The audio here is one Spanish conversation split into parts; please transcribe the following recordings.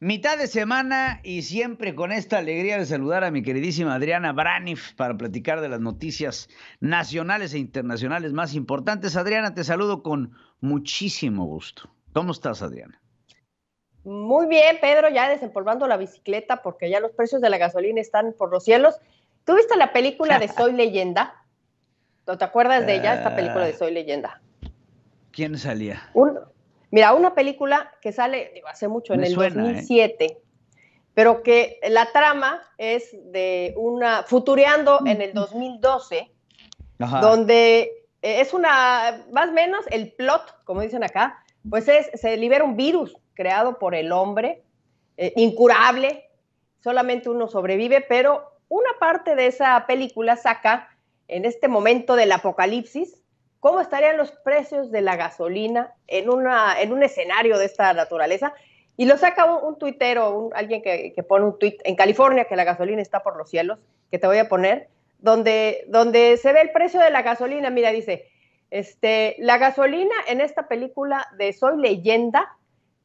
Mitad de semana y siempre con esta alegría de saludar a mi queridísima Adriana Branif para platicar de las noticias nacionales e internacionales más importantes. Adriana, te saludo con muchísimo gusto. ¿Cómo estás, Adriana? Muy bien, Pedro, ya desempolvando la bicicleta porque ya los precios de la gasolina están por los cielos. ¿Tú viste la película de Soy Leyenda? ¿No te acuerdas de ella, esta película de ah. Soy Leyenda? ¿Quién salía? Un, Mira, una película que sale hace mucho, en el 2007, ¿eh? pero que la trama es de una, futureando en el 2012, donde eh, es una, más o menos el plot, como dicen acá, pues es, se libera un virus creado por el hombre, eh, incurable, solamente uno sobrevive, pero una parte de esa película saca en este momento del apocalipsis ¿Cómo estarían los precios de la gasolina en, una, en un escenario de esta naturaleza? Y lo saca un, tuitero, alguien que, pone un tuit en California que la gasolina está por los cielos, que te voy a poner, donde, donde se ve el precio de la gasolina. Mira, dice, este, la gasolina en esta película de Soy leyenda,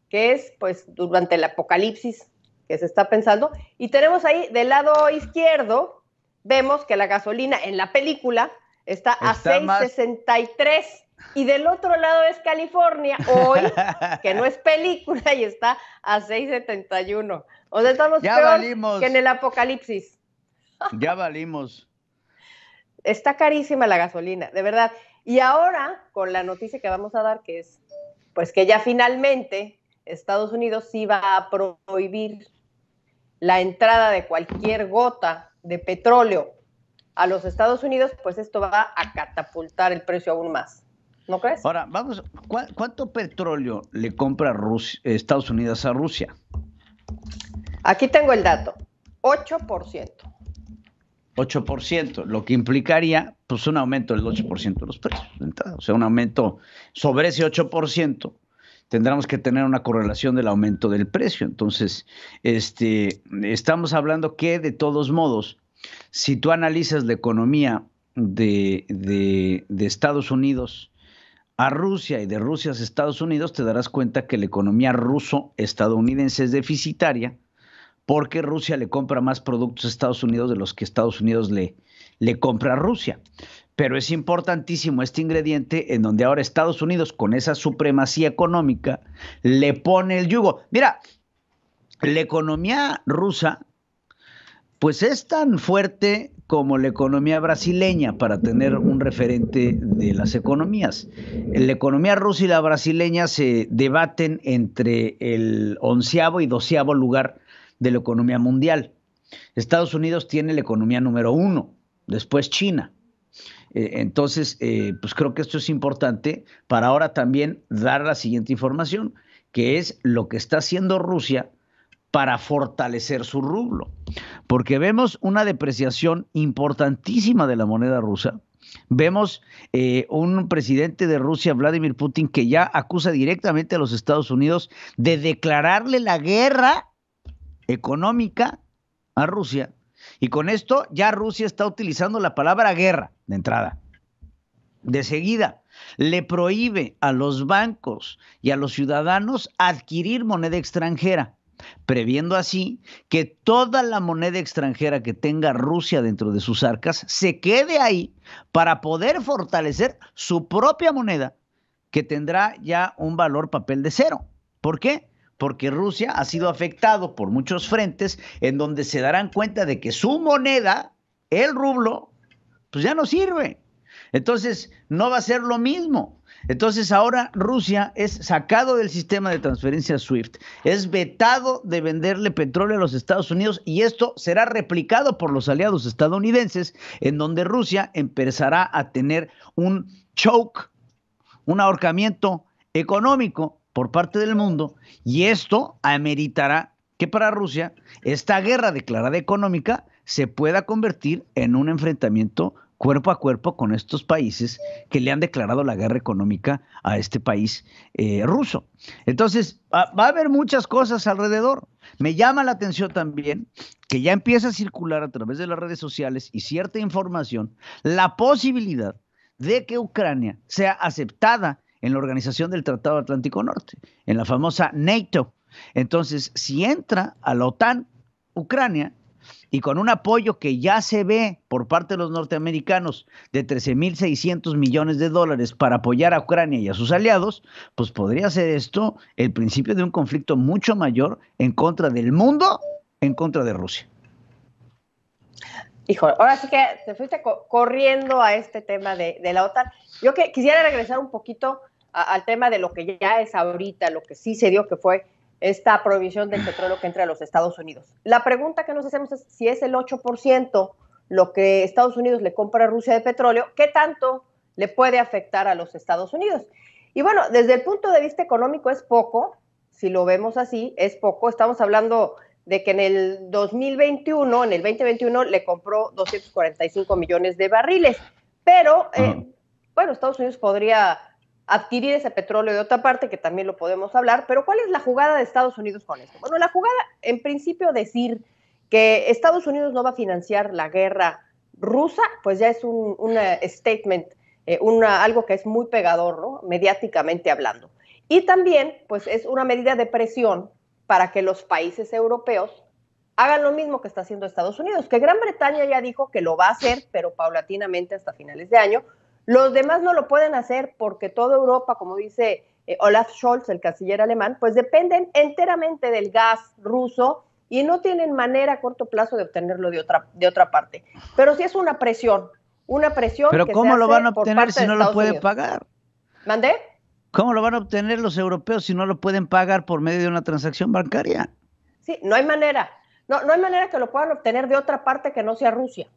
que es pues durante el apocalipsis que se está pensando, y tenemos ahí del lado izquierdo, vemos que la gasolina en la película está a 6,63. Y del otro lado es California, hoy, que no es película, y está a 6,71. O sea, estamos ya peor que en el apocalipsis. Ya valimos. Está carísima la gasolina, de verdad. Y ahora, con la noticia que vamos a dar, que es, pues que ya finalmente Estados Unidos sí va a prohibir la entrada de cualquier gota de petróleo a los Estados Unidos, pues esto va a catapultar el precio aún más. ¿No crees? Ahora, vamos, ¿cuánto petróleo le compra Estados Unidos a Rusia? Aquí tengo el dato, 8%. 8%, lo que implicaría pues un aumento del 8% de los precios. O sea, un aumento sobre ese 8% tendremos que tener una correlación del aumento del precio. Entonces, este, estamos hablando que de todos modos, si tú analizas la economía de, Estados Unidos a Rusia y de Rusia a Estados Unidos, te darás cuenta que la economía ruso-estadounidense es deficitaria porque Rusia le compra más productos a Estados Unidos de los que Estados Unidos le, le compra a Rusia. Pero es importantísimo este ingrediente en donde ahora Estados Unidos, con esa supremacía económica, le pone el yugo. Mira, la economía rusa pues es tan fuerte como la economía brasileña, para tener un referente de las economías. La economía rusa y la brasileña se debaten entre el onceavo y doceavo lugar de la economía mundial. Estados Unidos tiene la economía número uno, después China. Eh, entonces, eh, pues creo que esto es importante para ahora también dar la siguiente información, que es lo que está haciendo Rusia para fortalecer su rublo. Porque vemos una depreciación importantísima de la moneda rusa. Vemos eh, un presidente de Rusia, Vladimir Putin, que ya acusa directamente a los Estados Unidos de declararle la guerra económica a Rusia. Y con esto ya Rusia está utilizando la palabra guerra de entrada. De seguida, le prohíbe a los bancos y a los ciudadanos adquirir moneda extranjera previendo así que toda la moneda extranjera que tenga Rusia dentro de sus arcas se quede ahí para poder fortalecer su propia moneda que tendrá ya un valor papel de cero. ¿Por qué? Porque Rusia ha sido afectado por muchos frentes en donde se darán cuenta de que su moneda, el rublo, pues ya no sirve. Entonces, no va a ser lo mismo. Entonces ahora Rusia es sacado del sistema de transferencia SWIFT, es vetado de venderle petróleo a los Estados Unidos y esto será replicado por los aliados estadounidenses, en donde Rusia empezará a tener un choke, un ahorcamiento económico por parte del mundo y esto ameritará que para Rusia esta guerra declarada económica se pueda convertir en un enfrentamiento cuerpo a cuerpo con estos países que le han declarado la guerra económica a este país eh, ruso. Entonces, va, a haber muchas cosas alrededor. Me llama la atención también que ya empieza a circular a través de las redes sociales y cierta información la posibilidad de que Ucrania sea aceptada en la organización del Tratado Atlántico Norte, en la famosa NATO. Entonces, si entra a la OTAN, Ucrania y con un apoyo que ya se ve por parte de los norteamericanos de 13.600 millones de dólares para apoyar a Ucrania y a sus aliados, pues podría ser esto el principio de un conflicto mucho mayor en contra del mundo, en contra de Rusia. Hijo, ahora sí que te fuiste corriendo a este tema de, la OTAN. Yo que, quisiera regresar un poquito al tema de lo que ya es ahorita, lo que sí se dio, que fue esta prohibición del petróleo que entre a los Estados Unidos. La pregunta que nos hacemos es si es el 8% lo que Estados Unidos le compra a Rusia de petróleo, ¿qué tanto le puede afectar a los Estados Unidos? Y bueno, desde el punto de vista económico es poco, si lo vemos así, es poco. Estamos hablando de que en el 2021, en el 2021, le compró 245 millones de barriles, pero, eh, bueno, Estados Unidos podría adquirir ese petróleo de otra parte, que también lo podemos hablar, pero ¿cuál es la jugada de Estados Unidos con esto? Bueno, la jugada, en principio, decir que Estados Unidos no va a financiar la guerra rusa, pues ya es un eh, statement, eh, una, algo que es muy pegador, ¿no? mediáticamente hablando. Y también, pues es una medida de presión para que los países europeos hagan lo mismo que está haciendo Estados Unidos, que Gran Bretaña ya dijo que lo va a hacer, pero paulatinamente hasta finales de año, los demás no lo pueden hacer porque toda Europa, como dice eh, Olaf Scholz, el canciller alemán, pues dependen enteramente del gas ruso y no tienen manera a corto plazo de obtenerlo de otra, de otra parte. Pero sí es una presión, una presión. Pero ¿cómo lo van a obtener si no lo pueden pagar? ¿Mandé? ¿Cómo lo van a obtener los europeos si no lo pueden pagar por medio de una transacción bancaria? Sí, no hay manera. No, no hay manera que lo puedan obtener de otra parte que no sea Rusia.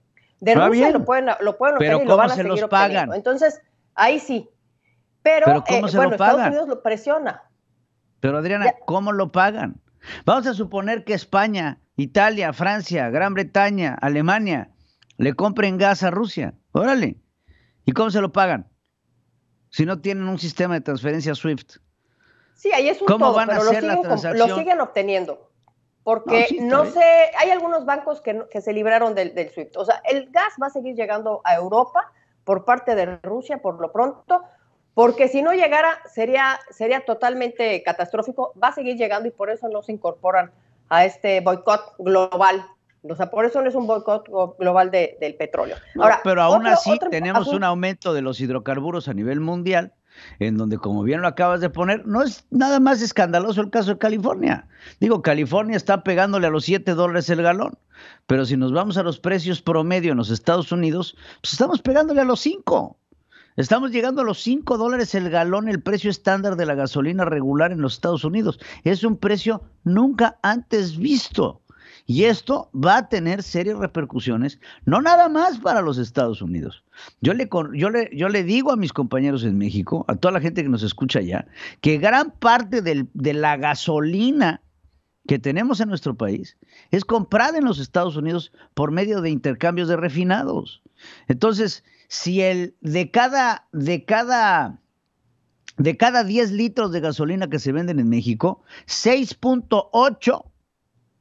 De ah, Rusia lo pueden, lo pueden pero y lo van a se seguir los pagan? Entonces, ahí sí. Pero, eh, bueno, Estados Unidos lo presiona. Pero Adriana, ¿cómo lo pagan? Vamos a suponer que España, Italia, Francia, Gran Bretaña, Alemania le compren gas a Rusia. Órale. ¿Y cómo se lo pagan? Si no tienen un sistema de transferencia SWIFT. Sí, ahí es un ¿Cómo todo, van a hacer la transacción? lo siguen obteniendo porque no, hay algunos bancos que, se libraron del, SWIFT. O sea, el gas va a seguir llegando a Europa por parte de Rusia por lo pronto, porque si no llegara sería, sería totalmente catastrófico, va a seguir llegando y por eso no se incorporan a este boicot global. O sea, por eso no es un boicot global del petróleo. Ahora, pero aún así tenemos un aumento de los hidrocarburos a nivel mundial en donde, como bien lo acabas de poner, no es nada más escandaloso el caso de California. Digo, California está pegándole a los 7 dólares el galón, pero si nos vamos a los precios promedio en los Estados Unidos, pues estamos pegándole a los 5. Estamos llegando a los 5 dólares el galón, el precio estándar de la gasolina regular en los Estados Unidos. Es un precio nunca antes visto. Y esto va a tener serias repercusiones, no nada más para los Estados Unidos. Yo le, le, yo le digo a mis compañeros en México, a toda la gente que nos escucha allá, que gran parte de la gasolina que tenemos en nuestro país es comprada en los Estados Unidos por medio de intercambios de refinados. Entonces, si el de cada, de cada, de cada 10 litros de gasolina que se venden en México, 6.8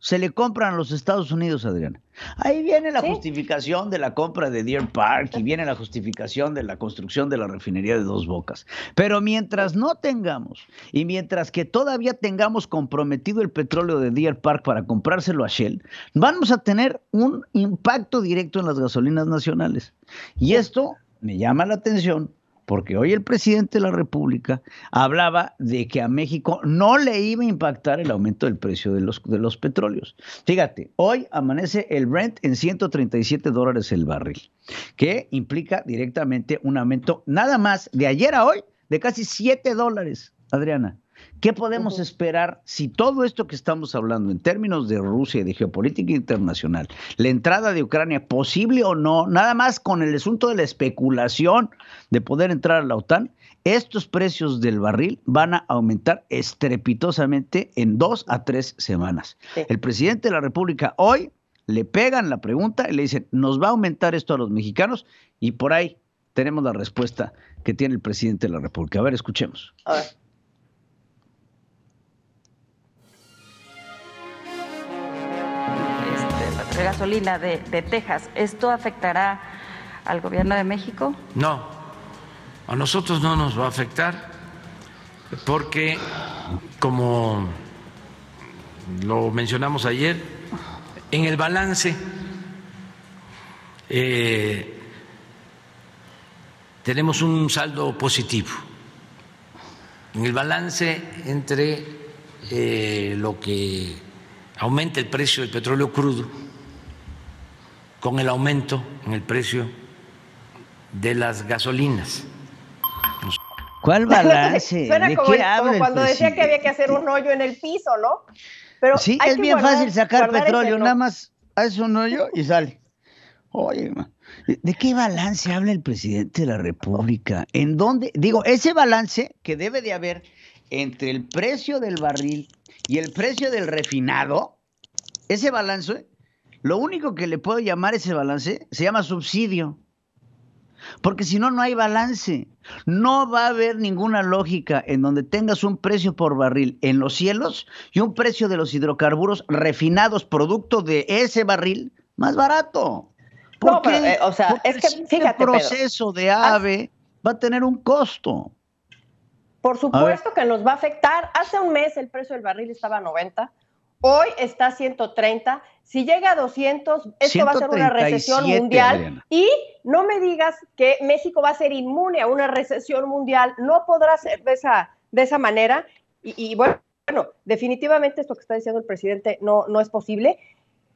se le compran a los Estados Unidos, Adriana. Ahí viene la justificación de la compra de Deer Park y viene la justificación de la construcción de la refinería de Dos Bocas. Pero mientras no tengamos y mientras que todavía tengamos comprometido el petróleo de Deer Park para comprárselo a Shell, vamos a tener un impacto directo en las gasolinas nacionales. Y esto me llama la atención porque hoy el presidente de la República hablaba de que a México no le iba a impactar el aumento del precio de los, de los petróleos. Fíjate, hoy amanece el Brent en 137 dólares el barril, que implica directamente un aumento nada más de ayer a hoy de casi 7 dólares, Adriana. ¿Qué podemos esperar si todo esto que estamos hablando en términos de Rusia y de geopolítica internacional, la entrada de Ucrania, posible o no, nada más con el asunto de la especulación de poder entrar a la OTAN, estos precios del barril van a aumentar estrepitosamente en dos a tres semanas. El presidente de la República hoy le pegan la pregunta y le dicen, ¿nos va a aumentar esto a los mexicanos? Y por ahí tenemos la respuesta que tiene el presidente de la República. A ver, escuchemos. A ver. de gasolina de, Texas, ¿esto afectará al gobierno de México? No, a nosotros no nos va a afectar porque, como lo mencionamos ayer, en el balance eh, tenemos un saldo positivo. En el balance entre eh, lo que aumenta el precio del petróleo crudo, con el aumento en el precio de las gasolinas. ¿Cuál balance? Suena como, cuando decía que había que hacer un hoyo en el piso, ¿no? Pero sí, es bien fácil sacar petróleo, nada más haces un hoyo y sale. Oye, ¿de qué balance habla el presidente de la República? ¿En dónde? Digo, ese balance que debe de haber entre el precio del barril y el precio del refinado, ese balance lo único que le puedo llamar ese balance se llama subsidio. Porque si no, no hay balance. No va a haber ninguna lógica en donde tengas un precio por barril en los cielos y un precio de los hidrocarburos refinados, producto de ese barril, más barato. Eh, o sea, Porque es fíjate, el proceso de AVE va a tener un costo. Por supuesto que nos va a afectar. Hace un mes el precio del barril estaba a 90. Hoy está 130. Si llega a 200, esto va a ser una recesión mundial. Y no me digas que México va a ser inmune a una recesión mundial. No podrá ser de esa, de esa manera. Y, bueno, definitivamente esto que está diciendo el presidente no, no es posible.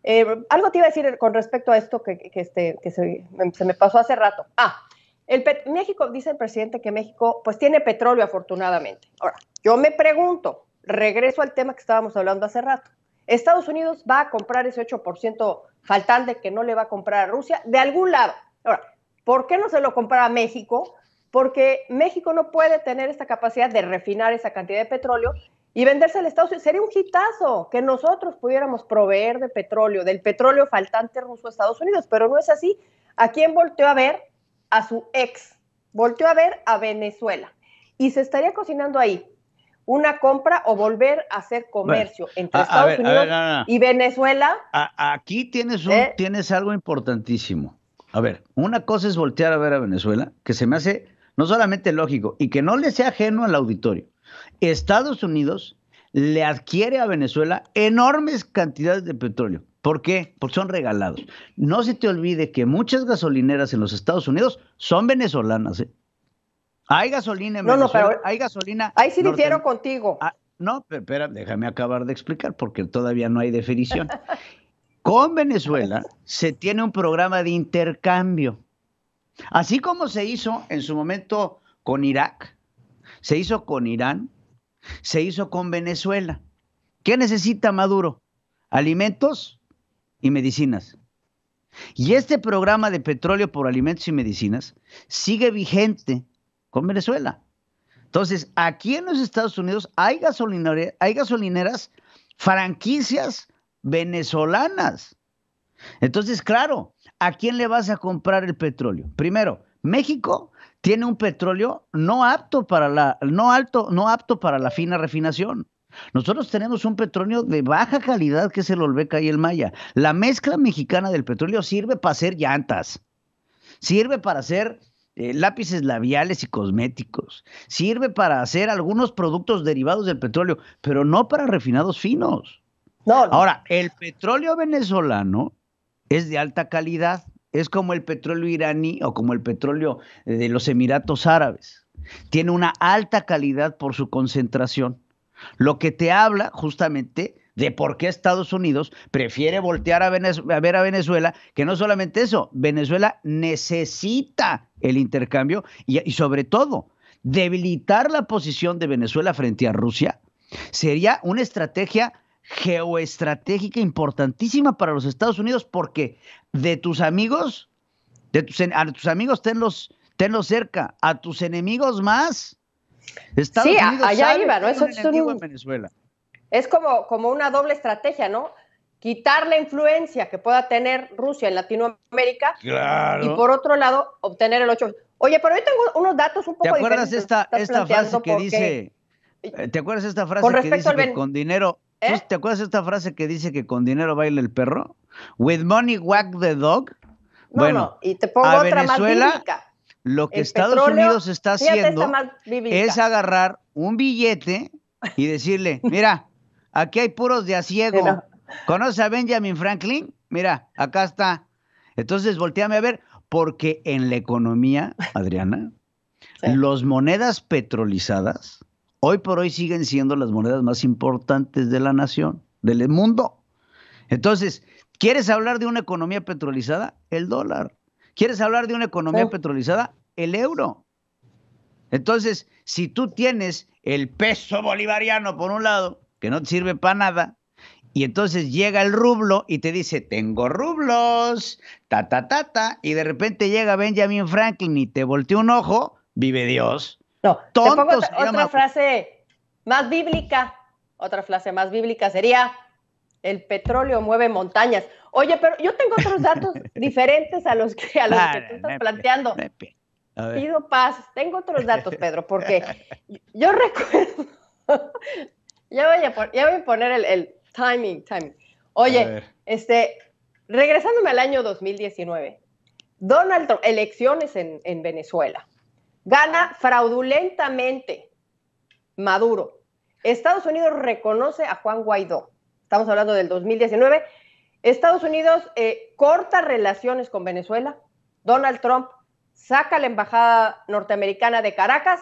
Eh, algo te iba a decir con respecto a esto que, este, se, me pasó hace rato. Ah, el México, dice el presidente que México pues tiene petróleo afortunadamente. Ahora, yo me pregunto, regreso al tema que estábamos hablando hace rato. Estados Unidos va a comprar ese 8% faltante que no le va a comprar a Rusia de algún lado. Ahora, ¿por qué no se lo compra a México? Porque México no puede tener esta capacidad de refinar esa cantidad de petróleo y venderse al Estados Unidos. Sería un hitazo que nosotros pudiéramos proveer de petróleo, del petróleo faltante ruso a Estados Unidos, pero no es así. ¿A quién volteó a ver? A su ex. Volteó a ver a Venezuela. Y se estaría cocinando ahí una compra o volver a hacer comercio entre Estados Unidos y Venezuela. aquí tienes, ¿Eh? tienes algo importantísimo. A ver, una cosa es voltear a ver a Venezuela, que se me hace no solamente lógico y que no le sea ajeno al auditorio. Estados Unidos le adquiere a Venezuela enormes cantidades de petróleo. ¿Por qué? Porque son regalados. No se te olvide que muchas gasolineras en los Estados Unidos son venezolanas. ¿eh? Hay gasolina en Venezuela, hay gasolina. Ahí sí norte... contigo. Ah, no, pero, espera, déjame acabar de explicar porque todavía no hay definición. Con Venezuela se tiene un programa de intercambio. Así como se hizo en su momento con Irak, se hizo con Irán, se hizo con Venezuela. ¿Qué necesita Maduro? Alimentos y medicinas. Y este programa de petróleo por alimentos y medicinas sigue vigente con Venezuela. Entonces, aquí en los Estados Unidos hay, gasolineras, hay gasolineras franquicias venezolanas. Entonces, claro, ¿a quién le vas a comprar el petróleo? Primero, México tiene un petróleo no apto para la, no alto, no apto para la fina refinación. Nosotros tenemos un petróleo de baja calidad que es el Olbeca y el Maya. La mezcla mexicana del petróleo sirve para hacer llantas, sirve para hacer eh, lápices labiales y cosméticos. Sirve para hacer algunos productos derivados del petróleo, pero no para refinados finos. Ahora, el petróleo venezolano es de alta calidad, es como el petróleo iraní o como el petróleo de los Emiratos Árabes. Tiene una alta calidad por su concentración, lo que te habla justamente de por qué Estados Unidos prefiere voltear a, ver a Venezuela, que no solamente eso, Venezuela necesita el intercambio y, sobre todo debilitar la posición de Venezuela frente a Rusia sería una estrategia geoestratégica importantísima para los Estados Unidos porque de tus amigos, de tus, a tus amigos tenlos, tenlos cerca, a tus enemigos más. Estados sí, allá iba, ¿no? Eso es en Venezuela. Es como, como una doble estrategia, ¿no? Quitar la influencia que pueda tener Rusia en Latinoamérica y por otro lado obtener el 8. Oye, pero yo tengo unos datos un poco ¿Te acuerdas esta, frase que dice? ¿Te acuerdas esta frase que dice que con dinero ¿Eh? ¿Te acuerdas esta frase que dice que con dinero baila el perro? With money whack the dog. bueno, y te pongo otra Venezuela, Lo que Estados Unidos está haciendo es agarrar un billete y decirle, mira, Aquí hay puros de asiego. conoce a Benjamin Franklin? Mira, acá está. Entonces, volteame a ver, porque en la economía, Adriana, las monedas petrolizadas, hoy por hoy siguen siendo las monedas más importantes de la nación, del mundo. Entonces, ¿quieres hablar de una economía petrolizada? El dólar. ¿Quieres hablar de una economía petrolizada? El euro. Entonces, si tú tienes el peso bolivariano por un lado que no te sirve para nada. Y entonces llega el rublo y te dice, tengo rublos, ta, ta, ta, ta. Y de repente llega Benjamin Franklin y te voltea un ojo, vive Dios. No, Tontos, otra, frase más bíblica, otra frase más bíblica sería, el petróleo mueve montañas. Oye, pero yo tengo otros datos diferentes a los que, ah, tú estás planteando. Pido paz, tengo otros datos, Pedro, porque yo recuerdo ya voy a, poner el, timing, timing. Oye, este, regresándome al año 2019, Donald Trump, elecciones en, Venezuela, gana fraudulentamente Maduro. Estados Unidos reconoce a Juan Guaidó. Estamos hablando del 2019. Estados Unidos eh, corta relaciones con Venezuela. Donald Trump saca la embajada norteamericana de Caracas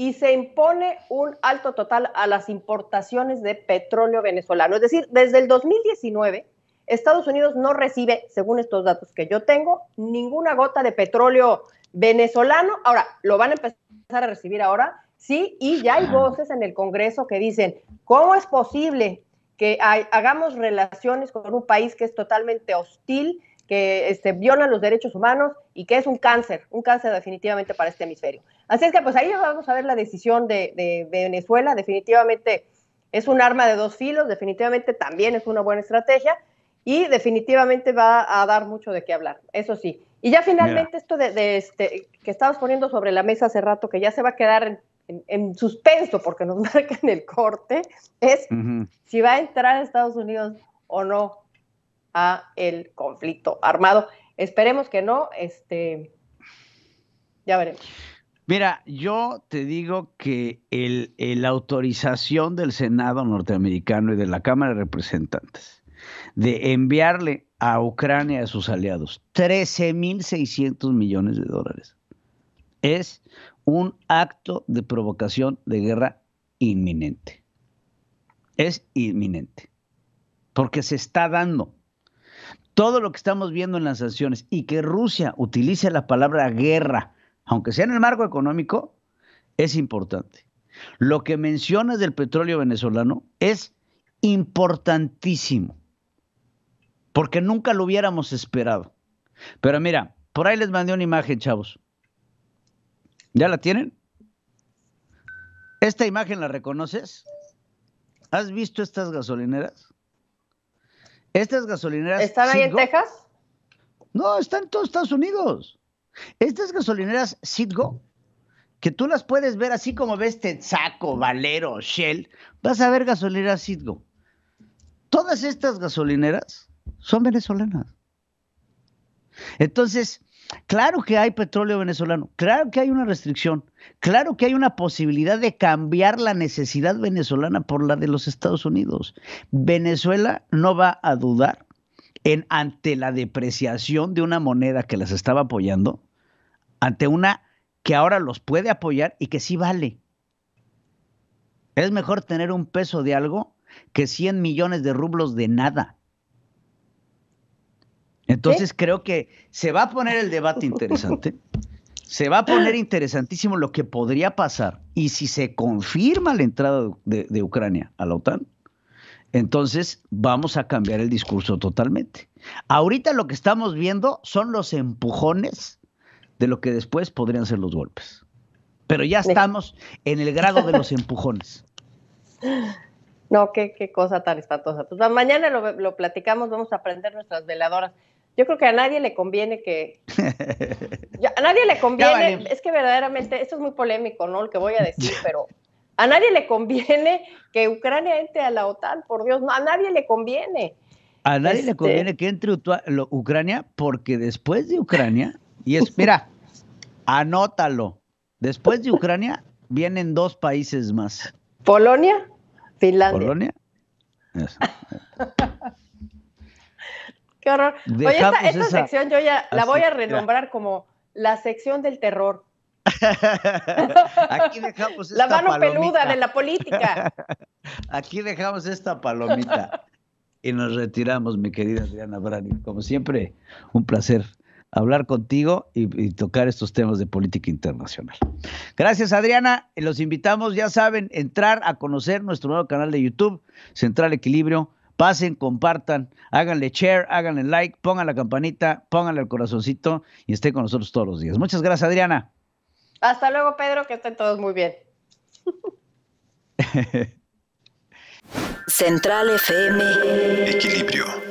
y se impone un alto total a las importaciones de petróleo venezolano. Es decir, desde el 2019, Estados Unidos no recibe, según estos datos que yo tengo, ninguna gota de petróleo venezolano. Ahora, lo van a empezar a recibir ahora, sí, y ya hay voces en el Congreso que dicen, ¿cómo es posible que hagamos relaciones con un país que es totalmente hostil, que este, violan los derechos humanos y que es un cáncer, un cáncer definitivamente para este hemisferio. Así es que pues ahí vamos a ver la decisión de, Venezuela, definitivamente es un arma de dos filos, definitivamente también es una buena estrategia y definitivamente va a dar mucho de qué hablar, eso sí. Y ya finalmente esto de, este, que estabas poniendo sobre la mesa hace rato, que ya se va a quedar en, suspenso porque nos marcan el corte, es si va a entrar a Estados Unidos o no a el conflicto armado. Esperemos que no, este, ya veremos. Mira, yo te digo que la autorización del Senado norteamericano y de la Cámara de Representantes de enviarle a Ucrania a sus aliados 13.600 millones de dólares es un acto de provocación de guerra inminente. Es inminente, porque se está dando todo lo que estamos viendo en las sanciones y que Rusia utilice la palabra guerra, aunque sea en el marco económico, es importante. Lo que mencionas del petróleo venezolano es importantísimo, porque nunca lo hubiéramos esperado. Pero mira, por ahí les mandé una imagen, chavos. ¿Ya la tienen? ¿Esta imagen la reconoces? ¿Has visto estas gasolineras? Estas gasolineras. ¿Están ahí en Texas? No, están en todos Estados Unidos. Estas gasolineras Citgo, que tú las puedes ver así como ves Texaco, Valero, Shell, vas a ver gasolineras Citgo. Todas estas gasolineras son venezolanas. Entonces, Claro que hay petróleo venezolano, claro que hay una restricción, claro que hay una posibilidad de cambiar la necesidad venezolana por la de los Estados Unidos. Venezuela no va a dudar en ante la depreciación de una moneda que las estaba apoyando, ante una que ahora los puede apoyar y que sí vale. Es mejor tener un peso de algo que 100 millones de rublos de nada. Entonces creo que se va a poner el debate interesante. se va a poner interesantísimo lo que podría pasar. Y si se confirma la entrada de, Ucrania a la OTAN, entonces vamos a cambiar el discurso totalmente. Ahorita lo que estamos viendo son los empujones de lo que después podrían ser los golpes. Pero ya estamos en el grado de los empujones. No, qué, cosa tan espantosa. Pues mañana lo, lo platicamos, vamos a prender nuestras veladoras. Yo creo que a nadie le conviene que. a nadie le conviene. Es que verdaderamente, esto es muy polémico, ¿no? Lo que voy a decir, pero a nadie le conviene que Ucrania entre a la OTAN, por Dios, no, a nadie le conviene. A nadie le este conviene que entre Ucrania porque después de Ucrania, y es, mira, anótalo, después de Ucrania vienen dos países más. Polonia, Finlandia. Polonia. Oye, esta, sección yo ya la voy a renombrar como la sección del terror. Aquí dejamos esta la mano peluda de la política. Aquí dejamos esta palomita y nos retiramos, mi querida Adriana Brani. Como siempre, un placer hablar contigo y, y, tocar estos temas de política internacional. Gracias, Adriana. Los invitamos, ya saben, entrar a conocer nuestro nuevo canal de YouTube, Central Equilibrio. Pasen, compartan, háganle share, háganle like, pongan la campanita, pónganle el corazoncito y estén con nosotros todos los días. Muchas gracias, Adriana. Hasta luego, Pedro, que estén todos muy bien. Central FM. Equilibrio.